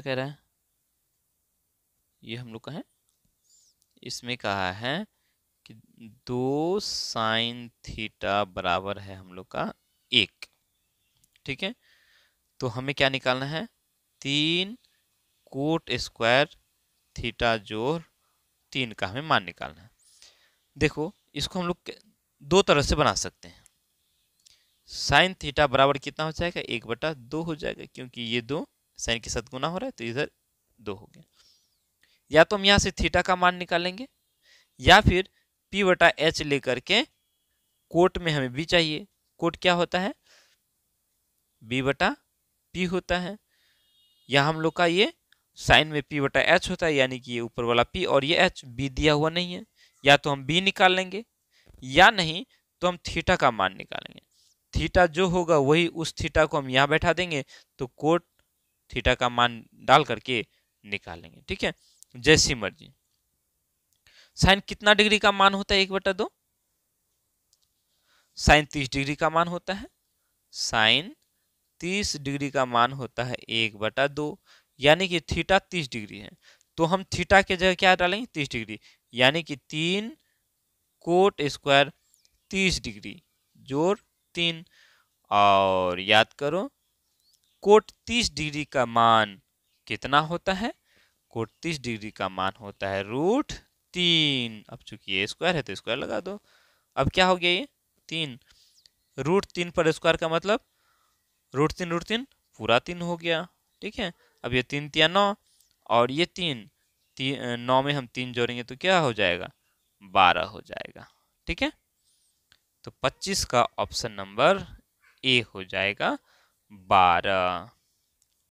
क्या कह रहा है ये हम लोग का है इसमें कहा है कि दो साइन थीटा बराबर है हम लोग का एक ठीक है तो हमें क्या निकालना है तीन कोट स्क्वायर थीटा जोर तीन का हमें मान निकालना है देखो इसको हम लोग दो तरह से बना सकते हैं साइन थीटा बराबर कितना हो जाएगा एक बटा दो हो जाएगा क्योंकि ये दो साइन के साथ गुना हो रहा है तो इधर दो हो गया या तो हम यहाँ से थीटा का मान निकालेंगे या फिर पी बटा एच लेकर के कोट में हमें बी चाहिए कोट क्या होता है बी वटा पी होता है या हम लोग का ये साइन में पी बटा एच होता है यानी कि ये ऊपर वाला पी और ये एच बी दिया हुआ नहीं है या तो हम बी निकाल लेंगे या नहीं तो हम थीटा का मान निकालेंगे थीटा जो होगा वही उस थीटा को हम यहाँ बैठा देंगे तो कोट थीटा का मान डाल करके निकालेंगे ठीक है जैसी मर्जी साइन कितना डिग्री का मान होता है एक बटा दो साइन तीस डिग्री का मान होता है साइन तीस डिग्री का मान होता है एक बटा दो यानी कि थीटा तीस डिग्री है तो हम थीटा के जगह क्या डालेंगे तीस डिग्री यानी कि तीन कोट स्क्वायर तीस डिग्री जोर तीन और याद करो कोट तीस डिग्री का मान कितना होता है कोट तीस डिग्री का मान होता है रूट तीन अब चूंकि ये स्क्वायर है तो स्क्वायर लगा दो अब क्या हो गया ये तीन रूट तीन पर स्क्वायर का मतलब रूट तीन रूट तीन पूरा तीन हो गया ठीक है अब ये तीन तिया नौ और ये तीन ती, नौ में हम तीन जोड़ेंगे तो क्या हो जाएगा बारह हो जाएगा ठीक है तो पच्चीस का ऑप्शन नंबर ए हो जाएगा but uh,